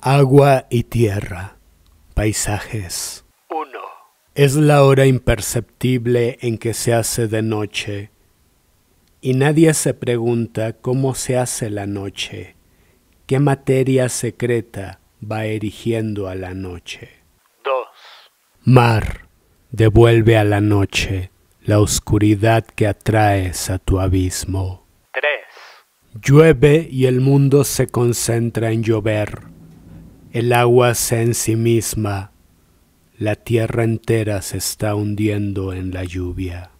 Agua y tierra. Paisajes. 1. Es la hora imperceptible en que se hace de noche. Y nadie se pregunta cómo se hace la noche, qué materia secreta va erigiendo a la noche. 2. Mar, devuelve a la noche la oscuridad que atraes a tu abismo. 3. Llueve y el mundo se concentra en llover el agua se en sí misma, la tierra entera se está hundiendo en la lluvia.